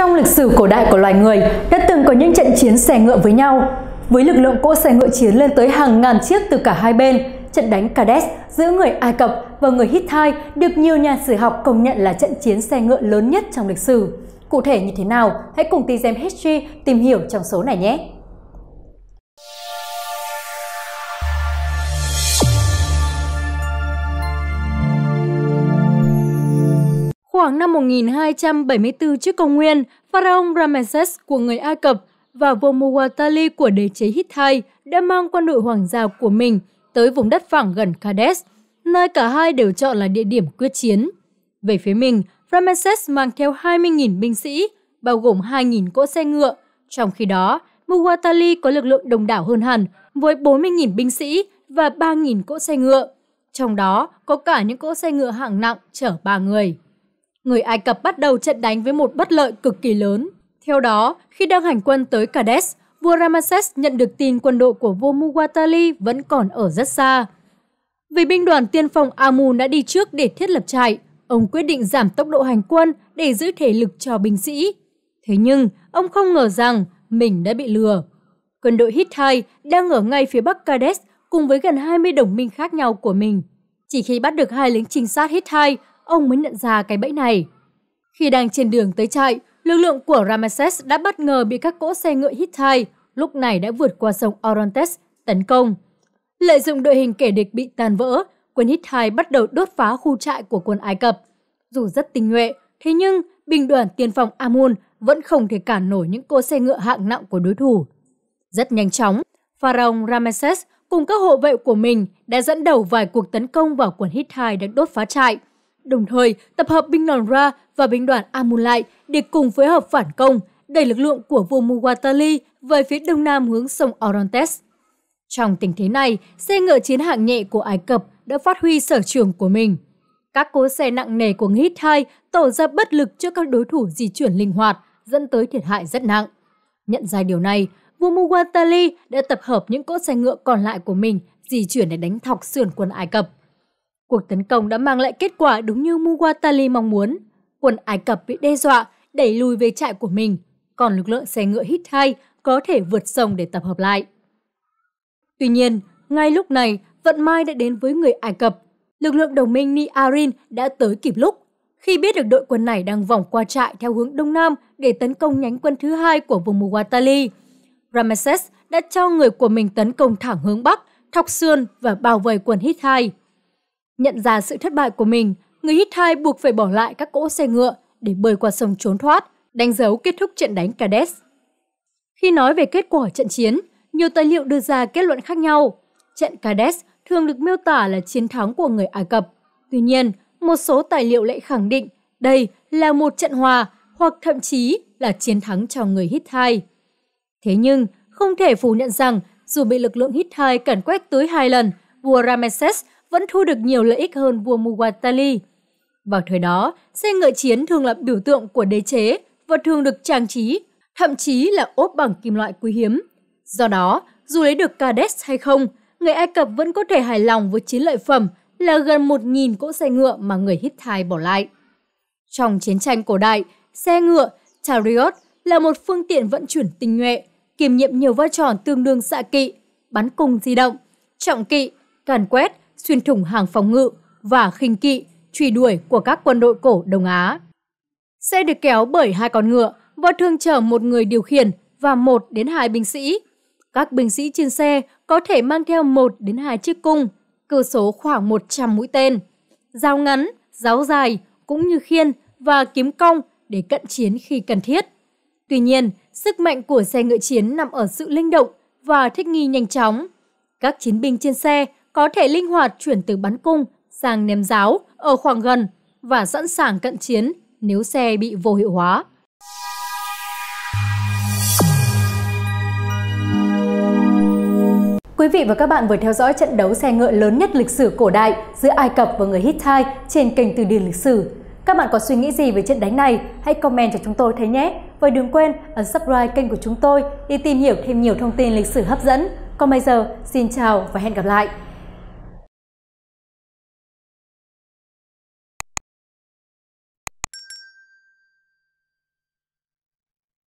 Trong lịch sử cổ đại của loài người đã từng có những trận chiến xe ngựa với nhau. Với lực lượng cỗ xe ngựa chiến lên tới hàng ngàn chiếc từ cả hai bên, trận đánh Kades giữa người Ai Cập và người Hittite được nhiều nhà sử học công nhận là trận chiến xe ngựa lớn nhất trong lịch sử. Cụ thể như thế nào? Hãy cùng Tizem History tìm hiểu trong số này nhé! Khoảng năm 1274 trước công nguyên, pharaoh Ramses của người Ai Cập và vua Muwatalli của đế chế Hittite đã mang quân đội hoàng gia của mình tới vùng đất phẳng gần Kades, nơi cả hai đều chọn là địa điểm quyết chiến. Về phía mình, Ramses mang theo 20.000 binh sĩ, bao gồm 2.000 cỗ xe ngựa. Trong khi đó, Muwatalli có lực lượng đồng đảo hơn hẳn với 40.000 binh sĩ và 3.000 cỗ xe ngựa. Trong đó có cả những cỗ xe ngựa hạng nặng chở ba người người Ai Cập bắt đầu trận đánh với một bất lợi cực kỳ lớn. Theo đó, khi đang hành quân tới Kades, vua Ramses nhận được tin quân đội của vua Muwatali vẫn còn ở rất xa. Vì binh đoàn tiên phong Amun đã đi trước để thiết lập trại, ông quyết định giảm tốc độ hành quân để giữ thể lực cho binh sĩ. Thế nhưng, ông không ngờ rằng mình đã bị lừa. Quân đội Hittite đang ở ngay phía bắc Kades cùng với gần 20 đồng minh khác nhau của mình. Chỉ khi bắt được hai lính trinh sát Hittite, ông mới nhận ra cái bẫy này. Khi đang trên đường tới trại, lực lượng của Ramesses đã bất ngờ bị các cỗ xe ngựa Hittite lúc này đã vượt qua sông Orontes tấn công. Lợi dụng đội hình kẻ địch bị tàn vỡ, quân Hittite bắt đầu đốt phá khu trại của quân Ai Cập. Dù rất tinh nhuệ, thế nhưng binh đoàn tiên phong Amun vẫn không thể cản nổi những cỗ xe ngựa hạng nặng của đối thủ. Rất nhanh chóng, Pharaoh Ramesses cùng các hộ vệ của mình đã dẫn đầu vài cuộc tấn công vào quân Hittite để đốt phá trại – Đồng thời, tập hợp binh đoàn Ra và binh đoàn Amulai để cùng phối hợp phản công, đẩy lực lượng của Vua Muwatali về phía đông nam hướng sông Orontes. Trong tình thế này, xe ngựa chiến hạng nhẹ của Ai Cập đã phát huy sở trường của mình. Các cỗ xe nặng nề của Hittite tỏ ra bất lực trước các đối thủ di chuyển linh hoạt, dẫn tới thiệt hại rất nặng. Nhận ra điều này, vua Muwatali đã tập hợp những cỗ xe ngựa còn lại của mình di chuyển để đánh thọc sườn quân Ai Cập. Cuộc tấn công đã mang lại kết quả đúng như Muwatali mong muốn. Quân Ai Cập bị đe dọa, đẩy lùi về trại của mình, còn lực lượng xe ngựa Hittite có thể vượt sông để tập hợp lại. Tuy nhiên, ngay lúc này, vận may đã đến với người Ai Cập. Lực lượng đồng minh Niarin đã tới kịp lúc. Khi biết được đội quân này đang vòng qua trại theo hướng Đông Nam để tấn công nhánh quân thứ hai của vùng Muwatali, Ramesses đã cho người của mình tấn công thẳng hướng Bắc, thọc sườn và bao vây quân Hittite. Nhận ra sự thất bại của mình, người Hittite buộc phải bỏ lại các cỗ xe ngựa để bơi qua sông trốn thoát, đánh dấu kết thúc trận đánh Cades. Khi nói về kết quả trận chiến, nhiều tài liệu đưa ra kết luận khác nhau. Trận Cades thường được miêu tả là chiến thắng của người Ai Cập. Tuy nhiên, một số tài liệu lại khẳng định đây là một trận hòa hoặc thậm chí là chiến thắng cho người Hittite. Thế nhưng, không thể phủ nhận rằng dù bị lực lượng Hittite cẩn quét tới hai lần, vua Ramesses vẫn thu được nhiều lợi ích hơn vua Muwatalli. Vào thời đó, xe ngựa chiến thường là biểu tượng của đế chế và thường được trang trí, thậm chí là ốp bằng kim loại quý hiếm. Do đó, dù lấy được Kades hay không, người Ai Cập vẫn có thể hài lòng với chiến lợi phẩm là gần 1.000 cỗ xe ngựa mà người Hittite bỏ lại. Trong chiến tranh cổ đại, xe ngựa, chariot là một phương tiện vận chuyển tinh nhuệ, kiềm nhiệm nhiều vai trò tương đương xạ kỵ, bắn cung di động, trọng kỵ, càn quét xuyên thủng hàng phòng ngự và khinh kỵ, truy đuổi của các quân đội cổ Đông Á. Xe được kéo bởi hai con ngựa và thường chở một người điều khiển và một đến hai binh sĩ. Các binh sĩ trên xe có thể mang theo một đến hai chiếc cung, cơ số khoảng 100 mũi tên, dao ngắn, giáo dài cũng như khiên và kiếm cong để cận chiến khi cần thiết. Tuy nhiên, sức mạnh của xe ngựa chiến nằm ở sự linh động và thích nghi nhanh chóng. Các chiến binh trên xe có thể linh hoạt chuyển từ bắn cung sang ném giáo ở khoảng gần và sẵn sàng cận chiến nếu xe bị vô hiệu hóa. Quý vị và các bạn vừa theo dõi trận đấu xe ngựa lớn nhất lịch sử cổ đại giữa Ai Cập và người Hittite trên kênh Từ điển lịch sử. Các bạn có suy nghĩ gì về trận đánh này? Hãy comment cho chúng tôi thấy nhé. Và đừng quên ấn subscribe kênh của chúng tôi để tìm hiểu thêm nhiều thông tin lịch sử hấp dẫn. Còn bây giờ, xin chào và hẹn gặp lại!